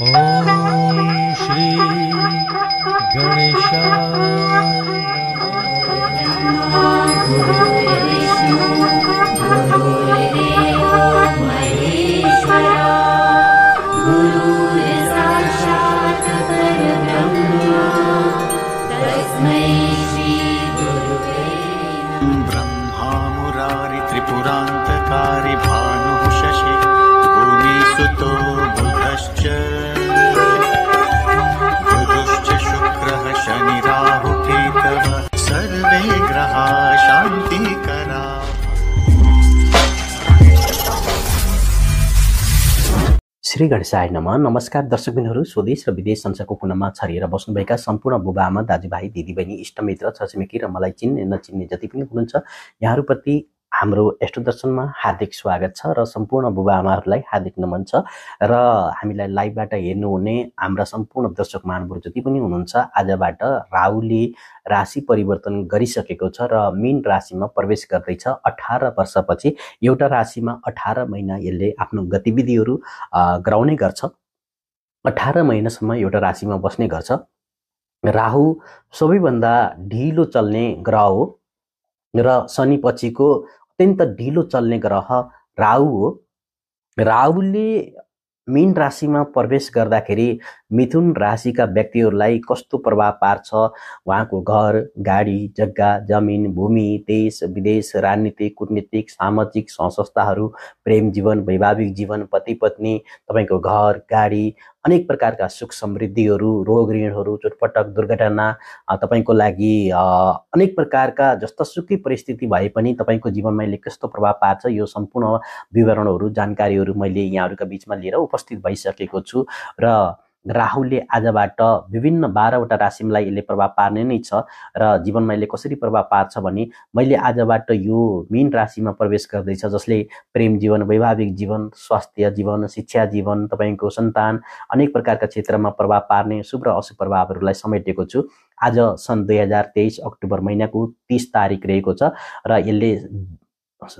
श्री गणेश श्रीगढ साय नमा नमस्कार दर्शकबिनहरू स्वदेश र विदेश संसारको कुनामा छरिएर बस्नुभएका सम्पूर्ण बुबा आमा दाजुभाइ दिदीबहिनी इष्टमित्र छछिमेकी र मलाई चिन्ने नचिन्ने जति पनि हुनुहुन्छ यहाँहरूप्रति हाम्रो यस्तो दर्शनमा हार्दिक स्वागत छ र सम्पूर्ण बुबा आमाहरूलाई हार्दिक नमन छ र हामीलाई लाइभबाट हेर्नुहुने हाम्रा सम्पूर्ण दर्शक महानुभाव जति पनि हुनुहुन्छ आजबाट राहुले राशि परिवर्तन गरिसकेको छ र मेन राशिमा प्रवेश गर्दैछ अठार वर्षपछि एउटा राशिमा अठार महिना यसले आफ्नो गतिविधिहरू गराउने गर्छ अठार महिनासम्म एउटा राशिमा बस्ने गर्छ राहु सबैभन्दा ढिलो चल्ने ग्रह हो र शनिपछिको अत्यन्त ढिलो चल्ने ग्रह राहु हो राहुले मीन राशिमा प्रवेश गर्दाखेरि मिथुन राशिका व्यक्तिहरूलाई कस्तो प्रभाव पार्छ उहाँको घर गाडी जग्गा जमिन भूमि देश विदेश राजनीतिक कुटनीतिक सामाजिक संस्थाहरू प्रेम जीवन वैवाहिक जीवन पति पत्नी तपाईँको घर गाडी अनेक प्रकारका सुख समृद्धिहरू रोग ऋणहरू चोटपटक दुर्घटना तपाईँको लागि अनेक प्रकारका जस्तोसुकै परिस्थिति भए पनि तपाईँको जीवनमा यसले कस्तो प्रभाव पार्छ यो सम्पूर्ण विवरणहरू जानकारीहरू मैले यहाँहरूका बिचमा लिएर उपस्थित भइसकेको छु र राहुले आजबाट विभिन्न बाह्रवटा राशिमलाई यसले प्रभाव पार्ने नै छ र जीवनमा यसले कसरी प्रभाव पार्छ भने मैले आजबाट यो मिन राशिमा प्रवेश गर्दैछ जसले प्रेम जीवन वैवाहिक जीवन स्वास्थ्य जीवन शिक्षा जीवन तपाईँको सन्तान अनेक प्रकारका क्षेत्रमा प्रभाव पार्ने शुभ र अशुभ प्रभावहरूलाई समेटेको छु आज सन् दुई हजार तेइस अक्टोबर महिनाको तिस तारिक रहेको छ र यसले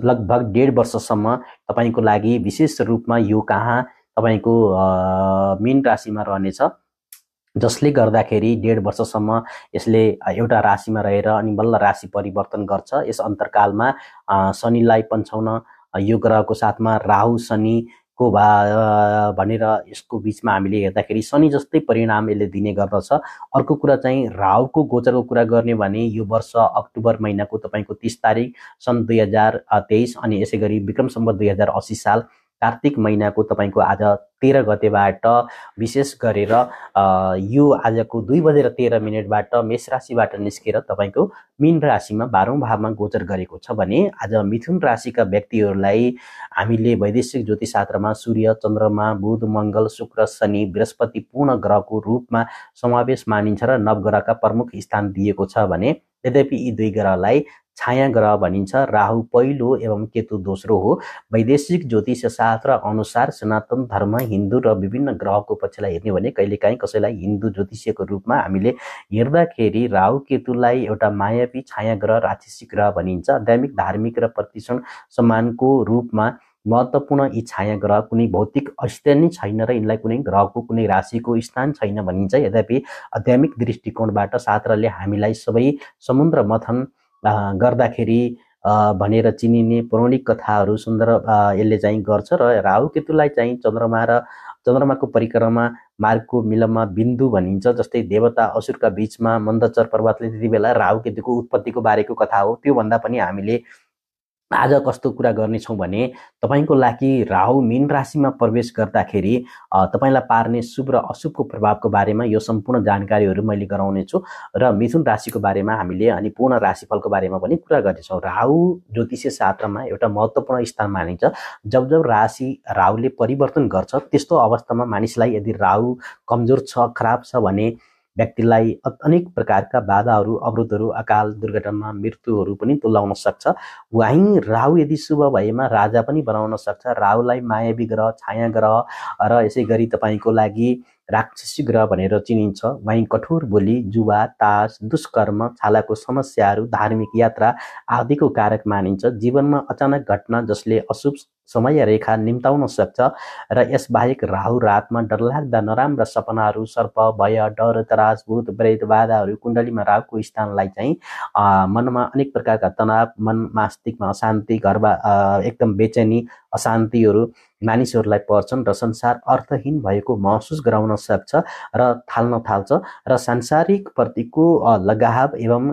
लगभग डेढ वर्षसम्म तपाईँको लागि विशेष रूपमा यो कहाँ तपाईँको मिन राशिमा रहनेछ जसले गर्दाखेरि डेढ वर्षसम्म यसले एउटा राशिमा रहेर अनि बल्ल राशि परिवर्तन गर्छ यस अन्तरकालमा शनिलाई पन्छाउन यो ग्रहको साथमा राहु शनि को भा भनेर यसको बिचमा हामीले हेर्दाखेरि शनि जस्तै परिणाम यसले दिने गर्दछ अर्को कुरा चाहिँ राहुको गोचरको कुरा गर्ने भने यो वर्ष अक्टोबर महिनाको तपाईँको तिस तारिक सन् दुई हजार तेइस अनि यसै गरी विक्रम सम्बत दुई हजार असी साल कार्तिक महिनाको तपाईँको आज तेह्र गतेबाट विशेष गरेर यो आजको दुई बजेर तेह्र मिनटबाट मेष राशिबाट निस्केर तपाईँको मिन राशिमा बाह्रौँ भावमा गोचर गरेको छ भने आज मिथुन राशिका व्यक्तिहरूलाई हामीले वैदेशिक ज्योतिषशास्त्रमा सूर्य चन्द्रमा बुध मङ्गल शुक्र शनि बृहस्पति पूर्ण ग्रहको रूपमा समावेश मानिन्छ र नवग्रहका प्रमुख स्थान दिएको छ भने यद्यपि यी दुई ग्रहलाई छाया ग्रह भनिन्छ राहु पहिलो एवं केतु दोस्रो हो वैदेशिक ज्योतिष शास्त्र अनुसार सनातन धर्म हिन्दू र विभिन्न ग्रहको पक्षलाई हेर्ने भने कहिलेकाहीँ कसैलाई हिन्दू ज्योतिषको रूपमा हामीले हेर्दाखेरि राहु केतुलाई एउटा मायापी छाया ग्रह राक्षसी ग्रह भनिन्छ आध्यात्मिक धार्मिक र प्रतिषण सम्मानको रूपमा महत्त्वपूर्ण यी छाया ग्रह कुनै भौतिक अस्तित्व नै छैन र यिनलाई कुनै ग्रहको कुनै राशिको स्थान छैन भनिन्छ यद्यपि आध्यात्मिक दृष्टिकोणबाट शास्त्रले हामीलाई सबै समुद्र मथन गर्दाखेरि भनेर चिनिने पौराणिक कथाहरू सुन्दर यसले चाहिँ गर्छ र राहु केतुलाई चाहिँ चन्द्रमा र चन्द्रमाको परिक्रमा मार्गको मिलनमा बिन्दु भनिन्छ जस्तै देवता असुरका बिचमा मन्दचर पर्वतले त्यति बेला केतुको उत्पत्तिको बारेको कथा हो त्योभन्दा पनि हामीले आज कस्तो कुरा गर्नेछौँ भने तपाईँको लागि राहु मीन राशिमा प्रवेश गर्दाखेरि तपाईँलाई पार्ने शुभ र अशुभको प्रभावको बारेमा यो सम्पूर्ण जानकारीहरू मैले गराउनेछु र मिथुन राशिको बारेमा हामीले अनि पूर्ण राशिफलको बारेमा पनि कुरा गर्नेछौँ राहु ज्योतिष शास्त्रमा एउटा महत्त्वपूर्ण स्थान मानिन्छ जब जब राशि राहुले परिवर्तन गर्छ त्यस्तो अवस्थामा मानिसलाई यदि राहु कमजोर छ खराब छ भने व्यक्तिलाई अनेक प्रकारका बाधाहरू अवरोधहरू अकाल दुर्घटना मृत्युहरू पनि तुल्याउन सक्छ वाइ राहु यदि शुभ भएमा राजा पनि बनाउन सक्छ राहुलाई मायावी ग्रह छाया ग्रह र यसै गरी तपाईँको लागि राक्षसी ग्रह भनेर चिनिन्छ वाइ कठोर बोली जुवा तास दुष्कर्म छालाको समस्याहरू धार्मिक यात्रा आदिको कारक मानिन्छ जीवनमा अचानक घटना जसले अशुभ समय रेखा निम्ताउन सक्छ र यसबाहेक राहु रातमा डरलाग्दा नराम्रा सपनाहरू सर्प भय डर तराज भूत प्रेत बाधाहरू कुण्डलीमा राहुको स्थानलाई चाहिँ मनमा अनेक प्रकारका तनाव मन मास्तिकमा अशान्ति घरमा एकदम बेचैनी अशान्तिहरू मानिसहरूलाई पर्छन् र संसार अर्थहीन भएको महसुस गराउन सक्छ र थाल्न थाल्छ र सांसारिक प्रतिको लगाव एवं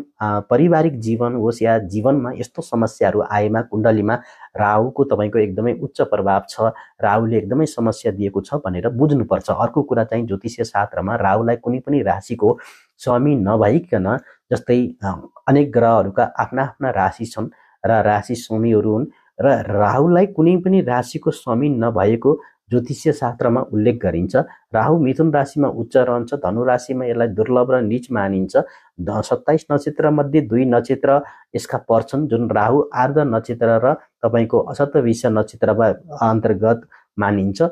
पारिवारिक जीवन होस् या जीवनमा यस्तो समस्याहरू आएमा कुण्डलीमा राहुको तपाईँको एकदमै उच्च प्रभाव छ राहुले एकदमै समस्या दिएको छ भनेर बुझ्नुपर्छ अर्को कुरा चाहिँ ज्योतिष शास्त्रमा राहुलाई कुनै पनि राशिको स्वामी नभइकन जस्तै अनेक ग्रहहरूका आफ्ना आफ्ना राशि छन् र राशि स्वामीहरू हुन् र राहुलाई कुनै पनि राशिको स्वामी नभएको ज्योतिष्य शास्त्रमा उल्लेख गरिन्छ राहु मिथुन राशिमा उच्च रहन्छ धनु राशिमा यसलाई दुर्लभ र निच मानिन्छ सत्ताइस नक्षत्रमध्ये दुई नक्षत्र यसका पर्छन् जुन राहु आर्ध नक्षत्र र तपाईँको विष नक्षत्रमा अन्तर्गत मानिन्छ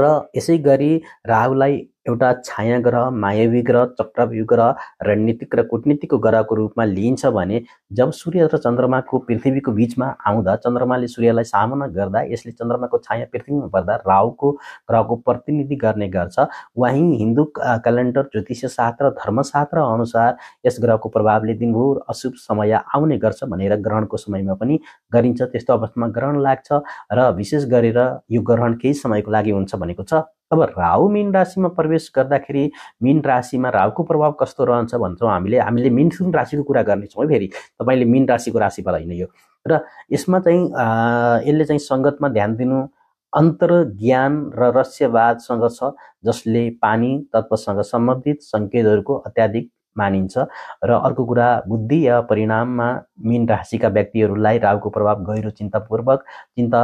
र यसै गरी राहुलाई एउटा छाया ग्रह मायावी ग्रह चक्रव्यू ग्रह रणनीतिक र कुटनीतिको ग्रहको रूपमा लिइन्छ भने जब सूर्य र चन्द्रमाको पृथ्वीको बिचमा आउँदा चन्द्रमाले सूर्यलाई सामना गर्दा यसले चन्द्रमाको छाया पृथ्वीमा पर्दा राहुको ग्रहको प्रतिनिधि गर्ने गर्छ वहीँ हिन्दू क्यालेन्डर ज्योतिष शास्त्र धर्मशास्त्र अनुसार यस ग्रहको प्रभावले दिनभर अशुभ समय आउने गर्छ भनेर ग्रहणको समयमा पनि गरिन्छ त्यस्तो अवस्थामा ग्रहण लाग्छ र विशेष गरेर यो ग्रहण केही समयको लागि हुन्छ भनेको छ अब राहु मिन राशिमा प्रवेश गर्दाखेरि मिन राशिमा राहुको प्रभाव कस्तो रहन्छ भन्छौँ हामीले हामीले मिनसुन राशिको कुरा गर्नेछौँ फेरि तपाईँले मिन राशिको राशिफल होइन यो र यसमा चाहिँ यसले चाहिँ सङ्गतमा ध्यान दिनु अन्तर ज्ञान र रहस्यवादसँग छ जसले पानी तत्त्वसँग सम्बन्धित सङ्केतहरूको अत्याधिक मानिन्छ र अर्को कुरा बुद्धि या परिणाममा मिन राशिका व्यक्तिहरूलाई राहुको प्रभाव गहिरो चिन्तापूर्वक चिन्ता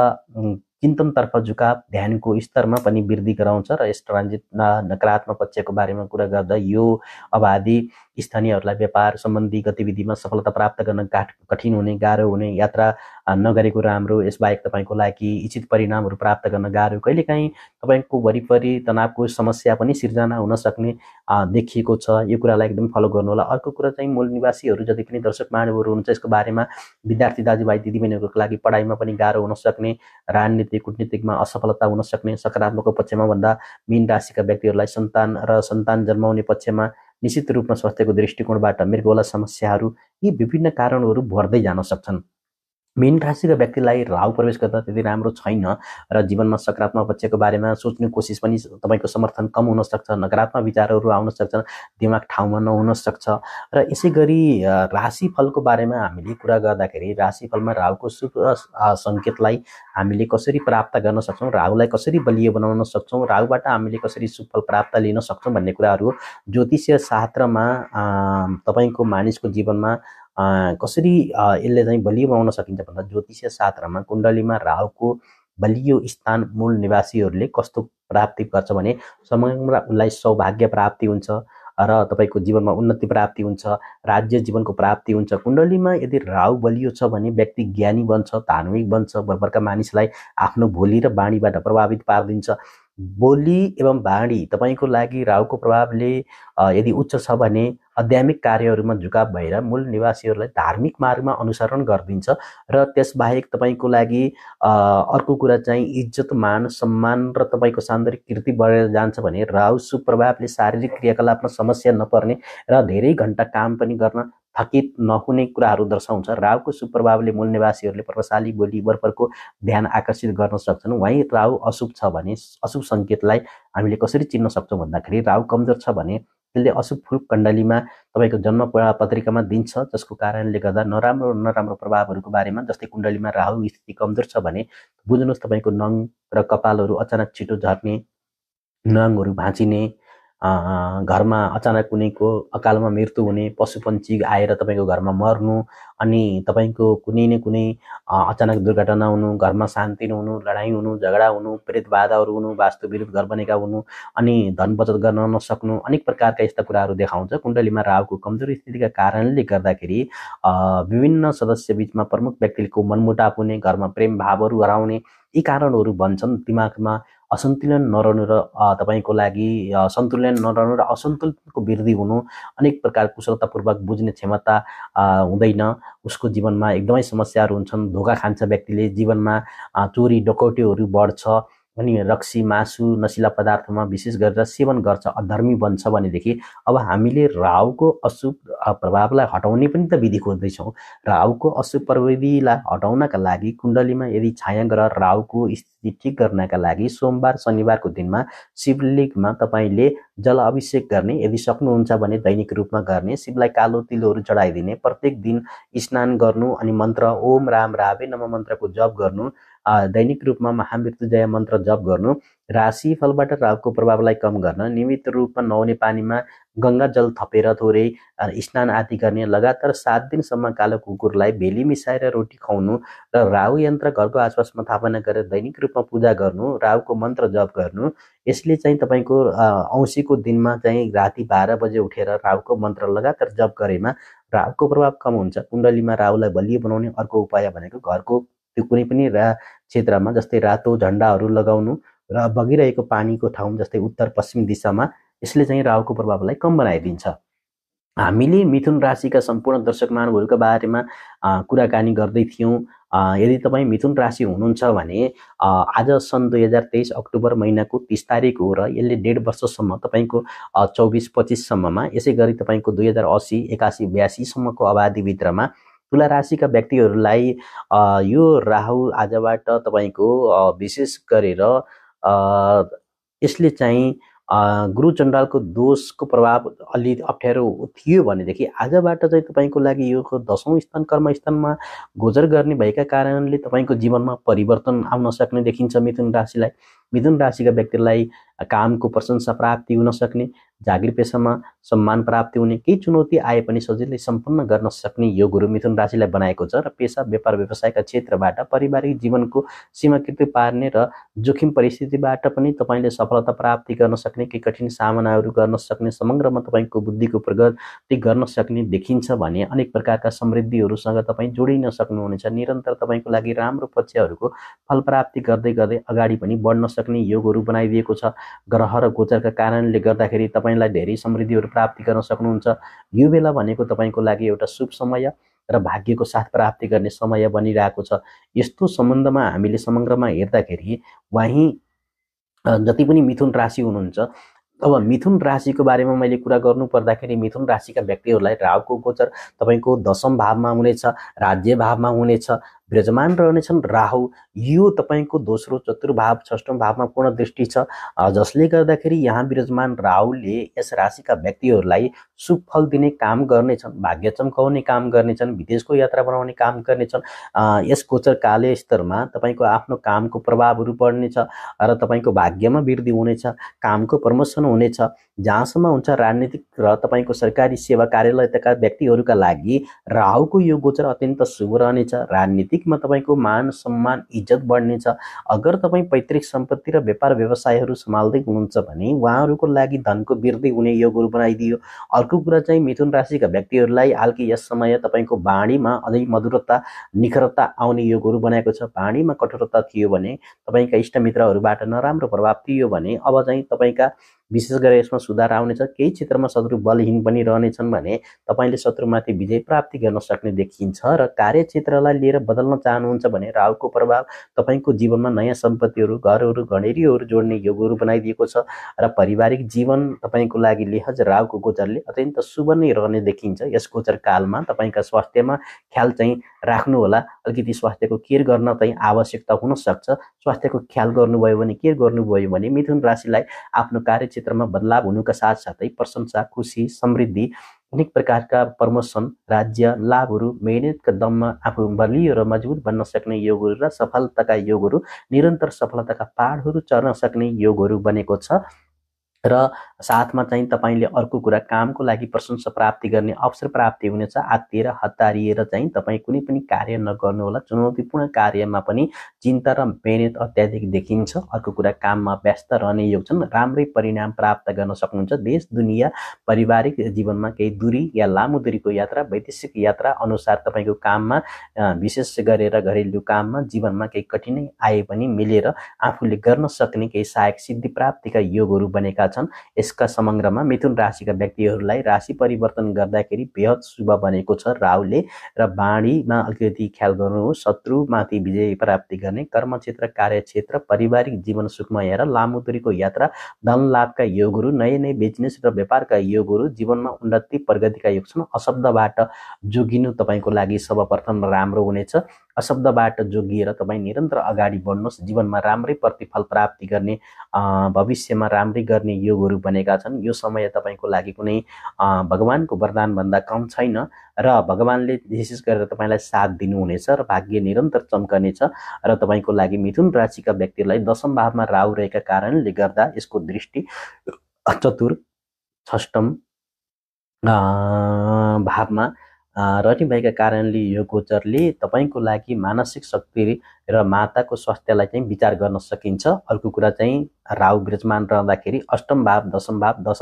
चिन्तनतर्फ झुकाव ध्यानको स्तरमा पनि वृद्धि गराउँछ र यस ट्रान्जिट नकारात्मक पक्षको बारेमा कुरा गर्दा यो अबाधी स्थानीयहरूलाई व्यापार सम्बन्धी गतिविधिमा सफलता प्राप्त गर्न काठ कठिन हुने गाह्रो हुने यात्रा नगरेको राम्रो यसबाहेक तपाईँको लागि इच्छित परिणामहरू प्राप्त गर्न गाह्रो कहिलेकाहीँ तपाईँको वरिपरि तनावको समस्या पनि सिर्जना हुन सक्ने देखिएको छ यो कुरालाई एकदम फलो गर्नु होला अर्को कुरा चाहिँ मूल निवासीहरू जति पनि दर्शक महानुभावहरू हुनुहुन्छ यसको बारेमा विद्यार्थी दाजुभाइ दिदीबहिनीहरूको लागि पढाइमा पनि गाह्रो हुन सक्ने राजनीतिक कुटनीतिकमा असफलता हुन सक्ने सकारात्मक पक्षमा भन्दा मिन राशिका व्यक्तिहरूलाई सन्तान र सन्तान जन्माउने पक्षमा निश्चित रूपमा स्वास्थ्यको दृष्टिकोणबाट मृगवाला समस्याहरू यी विभिन्न कारणहरू भर्दै जान सक्छन् मेन राशिका व्यक्तिलाई राहु प्रवेश गर्दा त्यति राम्रो छैन र जीवनमा सकारात्मक पक्षको बारेमा सोच्ने कोसिस पनि तपाईँको समर्थन कम हुनसक्छ नकारात्मक विचारहरू आउन सक्छन् दिमाग ठाउँमा नहुनसक्छ र यसै गरी राशिफलको बारेमा हामीले कुरा गर्दाखेरि राशिफलमा राहुको शुभ सङ्केतलाई हामीले कसरी प्राप्त गर्न सक्छौँ राहुलाई कसरी बलियो बनाउन सक्छौँ राहुबाट हामीले कसरी सुफल प्राप्त लिन सक्छौँ भन्ने कुराहरू ज्योतिष शास्त्रमा तपाईँको मानिसको जीवनमा कसरी यसले चाहिँ बलियो बनाउन सकिन्छ भन्दा ज्योतिष शास्त्रमा कुण्डलीमा राहुको बलियो स्थान मूल निवासीहरूले कस्तो प्राप्ति गर्छ भने समयमा उसलाई सौभाग्य प्राप्ति हुन्छ र तपाईँको जीवनमा उन्नति प्राप्ति हुन्छ राज्य जीवनको प्राप्ति हुन्छ कुण्डलीमा यदि राहु बलियो छ भने व्यक्ति ज्ञानी बन्छ धार्मिक बन्छ वर्गका मानिसलाई आफ्नो भोलि र बाणीबाट प्रभावित पारिदिन्छ बोली एवं बाणी तपाईँको लागि राहुको प्रभावले यदि उच्च छ भने आध्यात्मिक कार्यहरूमा झुकाव भएर मूल निवासीहरूलाई धार्मिक मार्गमा अनुसरण गरिदिन्छ र त्यसबाहेक तपाईँको लागि अर्को कुरा चाहिँ इज्जत मान सम्मान र तपाईँको सान्दर्भिक कृति बढेर जान्छ भने राहु सुप्रभावले शारीरिक क्रियाकलापमा समस्या नपर्ने र धेरै घन्टा काम पनि गर्न थकित नहुने कुराहरू दर्शाउँछ राहुको सुप्रभावले मूल निवासीहरूले प्रभावशाली बोली वरपरको ध्यान आकर्षित गर्न सक्छन् वहीँ राहु अशुभ छ भने अशुभ सङ्केतलाई हामीले कसरी चिन्न सक्छौँ भन्दाखेरि राहु कमजोर छ भने त्यसले अशुभ फुल कण्डलीमा तपाईँको जन्म पत्रिकामा दिन्छ जसको कारणले गर्दा नराम्रो नराम्रो प्रभावहरूको बारेमा जस्तै कुण्डलीमा राहु स्थिति कमजोर छ भने बुझ्नुहोस् तपाईँको नङ र कपालहरू अचानक छिटो झर्ने नङहरू भाँचिने घरमा अचानक कुनैको अकालमा मृत्यु हुने पशुपन्छी आएर तपाईँको घरमा मर्नु अनि तपाईँको कुनै न कुनै अचानक दुर्घटना हुनु घरमा शान्ति नहुनु लडाइँ हुनु झगडा हुनु प्रेत बाधाहरू हुनु वास्तु विरुद्ध घर बनेका हुनु अनि धन बचत गर्न नसक्नु अनेक प्रकारका यस्ता कुराहरू देखाउँछ कुण्डलीमा राहुको कमजोर स्थितिका कारणले गर्दाखेरि विभिन्न सदस्य बिचमा प्रमुख व्यक्तिको मनमुटाप हुने घरमा प्रेम भावहरू हराउने यी कारणहरू भन्छन् दिमागमा असन्तुलन नरहनु र तपाईँको लागि सन्तुलन नरहनु र असन्तुलनको वृद्धि हुनु अनेक प्रकार कुशलतापूर्वक बुझ्ने क्षमता हुँदैन उसको जीवनमा एकदमै समस्याहरू हुन्छन् धोका खान्छ व्यक्तिले जीवनमा चोरी डकौटीहरू बढ्छ अनि रक्सी मासु नसिला पदार्थमा विशेष गरेर सेवन गर्छ अधर्मी बन्छ भनेदेखि अब हामीले राहुको अशुभ प्रभावलाई हटाउने पनि त विधि खोज्दैछौँ राहुको अशुभ प्रविधिलाई हटाउनका लागि कुण्डलीमा यदि छाया ग्रह राहुको स्थिति ठिक गर्नका लागि सोमबार शनिबारको दिनमा शिवलिङ्गमा तपाईँले जल अभिषेक गर्ने यदि सक्नुहुन्छ भने दैनिक रूपमा गर्ने शिवलाई कालो तिलोहरू चढाइदिने प्रत्येक दिन स्नान गर्नु अनि मन्त्र ओम राम रावे नम मन्त्रको जप गर्नु दैनिक रूपमा महामृत्युजय मन्त्र जप गर्नु राशि फलबाट राहुको प्रभावलाई कम गर्न नियमित रूपमा नुहाउने पानीमा गङ्गा जल थपेर थोरै स्नान आदि गर्ने लगातार सात दिनसम्म कालो कुकुरलाई भेली मिसाएर रोटी खुवाउनु र राहु यन्त्र घरको आसपासमा थापना गरेर दैनिक रूपमा पूजा गर्नु राहुको मन्त्र जप गर्नु यसले चाहिँ तपाईँको औँसीको दिनमा चाहिँ राति बाह्र बजे उठेर राहुको मन्त्र लगातार जप गरेमा राहुको प्रभाव कम हुन्छ कुण्डलीमा राहुलाई बलियो बनाउने अर्को उपाय भनेको घरको त्यो कुनै पनि रा क्षेत्रमा जस्तै रातो झन्डाहरू लगाउनु र बगिरहेको पानीको ठाउँ जस्तै उत्तर पश्चिम दिशामा यसले चाहिँ राहुको प्रभावलाई कम बनाइदिन्छ हामीले मिथुन राशिका सम्पूर्ण दर्शक महानुभावहरूका बारेमा कुराकानी गर्दै थियौँ यदि तपाईँ मिथुन राशि हुनुहुन्छ भने आज सन् दुई हजार तेइस अक्टोबर महिनाको तिस तारिक हो र यसले डेढ वर्षसम्म तपाईँको चौबिस पच्चिससम्ममा यसै गरी तपाईँको दुई हजार असी एकासी बयासीसम्मको अवधिभित्रमा तुला राशिका व्यक्तिहरूलाई यो राहु आजबाट तपाईँको विशेष गरेर यसले चाहिँ गुरु चण्डालको दोषको प्रभाव अलि अप्ठ्यारो थियो भनेदेखि आजबाट चाहिँ तपाईँको लागि यो दसौँ स्थान कर्मस्थानमा गोचर गर्ने भएका कारणले तपाईँको जीवनमा परिवर्तन आउन सक्ने देखिन्छ मिथुन राशिलाई मिथुन राशिका व्यक्तिलाई कामको प्रशंसा प्राप्ति हुन सक्ने जागिर पेसामा सम्मान प्राप्ति हुने केही चुनौती आए पनि सजिलै सम्पन्न गर्न सक्ने यो गुरु मिथुन राशिलाई बनाएको छ र पेसा व्यापार व्यवसायका क्षेत्रबाट पारिवारिक जीवनको सीमाकृति पार्ने र जोखिम परिस्थितिबाट पनि तपाईँले सफलता प्राप्ति गर्न सक्ने केही कठिन सामनाहरू गर्न सक्ने समग्रमा तपाईँको बुद्धिको प्रगति गर्न सक्ने देखिन्छ भने अनेक प्रकारका समृद्धिहरूसँग तपाईँ जोडिन सक्नुहुनेछ निरन्तर तपाईँको लागि राम्रो पक्षहरूको फल प्राप्ति गर्दै गर्दै अगाडि पनि बढ्न सक्ने योगहरू बनाइदिएको छ ग्रह र गोचरका कारणले गर्दाखेरि तपाईँ तपाईँलाई धेरै समृद्धिहरू प्राप्ति गर्न सक्नुहुन्छ यो बेला भनेको तपाईँको लागि एउटा शुभ समय र भाग्यको साथ प्राप्ति गर्ने समय बनिरहेको छ यस्तो सम्बन्धमा हामीले समग्रमा हेर्दाखेरि उहाँ जति पनि मिथुन राशि हुनुहुन्छ अब मिथुन राशिको बारेमा मैले कुरा गर्नु पर्दाखेरि मिथुन राशिका व्यक्तिहरूलाई राहुको गोचर तपाईँको दशम भावमा हुनेछ राज्य भावमा हुनेछ विराजमान रहनेछन् राहु यो तपाईँको दोस्रो चतुर्भाव षष्ठौँ भावमा पूर्ण दृष्टि छ जसले गर्दाखेरि यहाँ विराजमान राहुले यस राशिका व्यक्तिहरूलाई सुफल दिने काम गर्नेछन् भाग्य चम्काउने काम गर्नेछन् विदेशको यात्रा बनाउने काम गर्नेछन् यस गोचर काले स्तरमा तपाईँको आफ्नो कामको प्रभावहरू पर्नेछ र तपाईँको भाग्यमा वृद्धि हुनेछ कामको प्रमोसन हुनेछ जहाँसम्म हुन्छ राजनीतिक र तपाईँको सरकारी सेवा कार्यालयका व्यक्तिहरूका लागि राहुको यो गोचर अत्यन्त शुभ रहनेछ राजनीतिक आर्थिकमा तपाईँको मान सम्मान इज्जत बढ्नेछ अगर तपाईँ पैतृक सम्पत्ति र व्यापार व्यवसायहरू सम्हाल्दै हुनुहुन्छ भने उहाँहरूको लागि धनको वृद्धि हुने योगहरू बनाइदियो अर्को कुरा चाहिँ मिथुन राशिका व्यक्तिहरूलाई हालकी यस समय तपाईँको बाणीमा अझै मधुरता निखरता आउने योगहरू बनाएको छ बाणीमा कठोरता थियो भने तपाईँका इष्टमित्रहरूबाट नराम्रो प्रभाव थियो भने अब चाहिँ तपाईँका विशेष गरेर यसमा सुधार आउनेछ केही क्षेत्रमा शत्रु बलहीन पनि रहनेछन् भने तपाईँले शत्रुमाथि विजय प्राप्ति गर्न सक्ने देखिन्छ र कार्यक्षेत्रलाई लिएर बदल्न चाहनुहुन्छ भने राहुको प्रभाव तपाईँको जीवनमा नयाँ सम्पत्तिहरू घरहरू घडेरीहरू जोड्ने योगहरू बनाइदिएको छ र पारिवारिक जीवन तपाईँको लागि लेहज राहुको गोचरले अत्यन्त शुभ नै रहने देखिन्छ यस गोचर कालमा तपाईँका स्वास्थ्यमा ख्याल चाहिँ राख्नुहोला अलिकति स्वास्थ्यको केयर गर्न चाहिँ आवश्यकता हुनसक्छ स्वास्थ्यको ख्याल गर्नुभयो भने केयर गर्नुभयो भने मिथुन राशिलाई आफ्नो कार्य क्षेत्रमा बदलाव हुनुका साथसाथै प्रशंसा खुसी समृद्धि अनेक प्रकारका प्रमोसन राज्य लाभहरू मेहनतका दममा आफू बलियो र मजबुत बन्न सक्ने योगहरू र सफलताका योगहरू निरन्तर सफलताका पाहाडहरू चढ्न सक्ने योगहरू बनेको छ र साथमा चाहिँ तपाईँले अर्को कुरा कामको लागि प्रशंसा प्राप्ति गर्ने अवसर प्राप्ति हुनेछ आत्तिएर हतारिएर चाहिँ तपाईँ कुनै पनि कार्य नगर्नु होला चुनौतीपूर्ण कार्यमा पनि चिन्ता र मेहनत अत्याधिक देखिन्छ अर्को कुरा काममा व्यस्त रहने योग छन् राम्रै परिणाम प्राप्त गर्न सक्नुहुन्छ देश दुनियाँ पारिवारिक जीवनमा केही दूरी या लामो दूरीको यात्रा वैदेशिक यात्रा अनुसार तपाईँको काममा विशेष गरेर घरेलु काममा जीवनमा केही कठिनाइ आए पनि मिलेर आफूले गर्न सक्ने केही सहायक सिद्धि प्राप्तिका योगहरू बनेका छन् यसका समग्रमा मिथुन राशिका व्यक्तिहरूलाई राशि परिवर्तन गर्दाखेरि बेहद शुभ बनेको छ राहुले र बाणीमा अलिकति ख्याल गर्नुहोस् शत्रुमाथि विजय प्राप्ति गर्ने कर्मक्षेत्र कार्यक्षेत्र पारिवारिक जीवन सुखमय र लामो दुरीको यात्रा धन लाभका योगहरू नयाँ नयाँ बिजनेस र व्यापारका योगहरू जीवनमा उन्नति प्रगतिका योग छन् अशब्दबाट जोगिनु तपाईँको लागि सर्वप्रथम राम्रो हुनेछ अशब्दबाट जोगिएर तपाईँ निरन्तर अगाडि बढ्नुहोस् जीवनमा राम्रै प्रतिफल प्राप्ति गर्ने भविष्यमा राम्रै गर्ने योगहरू बनेका छन् यो समय तपाईँको लागि कुनै भगवान्को वरदानभन्दा कम छैन र भगवान्ले विशेष गरेर तपाईँलाई साथ दिनुहुनेछ र भाग्य निरन्तर चम्कनेछ र तपाईँको लागि मिथुन राशिका व्यक्तिलाई दशम भावमा राहु रहेका कारणले गर्दा यसको दृष्टि चतुर छष्टम भावमा रनिङ भएका कारणले यो गोचरले तपाईँको लागि मानसिक शक्ति र माताको स्वास्थ्यलाई चाहिँ विचार गर्न सकिन्छ अर्को कुरा चाहिँ राहु विराजमान रहँदाखेरि अष्टम भाव दशम भाव दश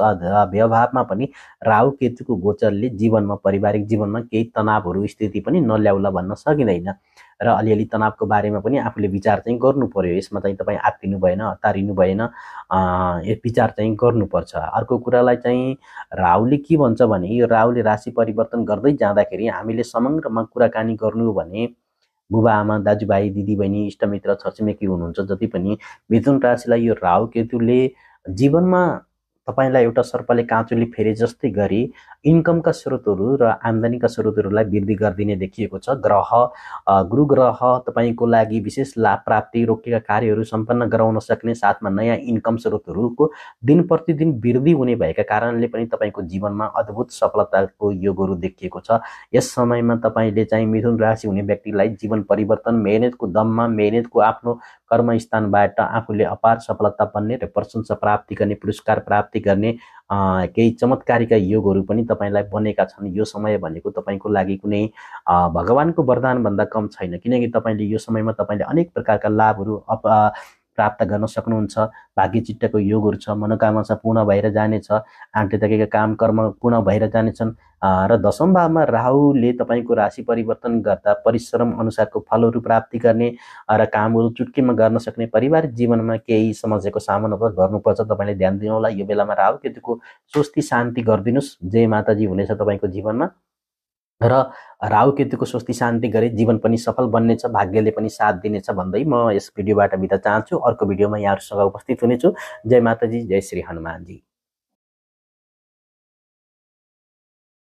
व्यवभावमा पनि राहु केतुको गोचरले जीवनमा पारिवारिक जीवनमा केही तनावहरू स्थिति पनि नल्याउला भन्न सकिँदैन र अलिअलि तनावको बारेमा पनि आफूले विचार चाहिँ गर्नु पर्यो यसमा चाहिँ तपाईँ आत्तिनु भएन हतारिनु भएन यो विचार चाहिँ गर्नुपर्छ अर्को कुरालाई चाहिँ राहुले के भन्छ भने यो राहुले राशि परिवर्तन गर्दै जाँदाखेरि हामीले समग्रमा कुराकानी गर्नु भने बुबा आमा दाजुभाइ दिदीबहिनी इष्टमित्र छरछिमेकी हुनुहुन्छ जति पनि मिथुन राशिलाई यो राहु केतुले जीवनमा तपाईँलाई एउटा सर्पले काँचुली फेरे जस्तै गरी इन्कमका स्रोतहरू र आम्दानीका स्रोतहरूलाई वृद्धि गरिदिने देखिएको छ ग्रह गुरु ग्रह तपाईँको लागि विशेष लाभ प्राप्ति रोकेका कार्यहरू सम्पन्न गराउन सक्ने साथमा नयाँ इन्कम स्रोतहरूको दिन प्रतिदिन वृद्धि हुने भएका कारणले पनि तपाईँको जीवनमा अद्भुत सफलताको योगहरू देखिएको छ यस समयमा तपाईँले चाहिँ मिथुन राशि हुने व्यक्तिलाई जीवन परिवर्तन मेहनतको दममा मेहनतको आफ्नो कर्मस्थानबाट आफूले अपार सफलता बन्ने र प्रशंसा प्राप्ति गर्ने पुरस्कार प्राप्ति गर्ने केही चमत्कारीका योगहरू पनि तपाईँलाई बनेका छन् यो समय भनेको तपाईँको लागि कुनै भगवान्को वरदानभन्दा कम छैन किनकि तपाईँले यो समयमा तपाईँले अनेक प्रकारका लाभहरू अप प्राप्त गर्न सक्नुहुन्छ भाग्य चिट्टको योगहरू छ मनोकामना पूर्ण भएर जानेछ आँटे काम कर्म पूर्ण भएर जानेछन् र दशम भावमा राहुले तपाईँको राशि परिवर्तन गर्दा परिश्रम अनुसारको फलहरू प्राप्ति गर्ने र कामहरू चुटकीमा गर्न सक्ने पारिवारिक जीवनमा केही समस्याको सामना गर्नुपर्छ तपाईँले ध्यान दिनुहोला यो बेलामा राहु केतुको स्वस्ति शान्ति गरिदिनुहोस् जय माताजी हुनेछ तपाईँको जीवनमा र राहु केतुको स्वस्ति शान्ति गरे जीवन पनि सफल बन्नेछ भाग्यले पनि साथ दिनेछ भन्दै म यस भिडियोबाट बिदा चाहन्छु अर्को भिडियोमा यहाँहरूसँग उपस्थित हुनेछु जय माताजी जय श्री हनुमानजी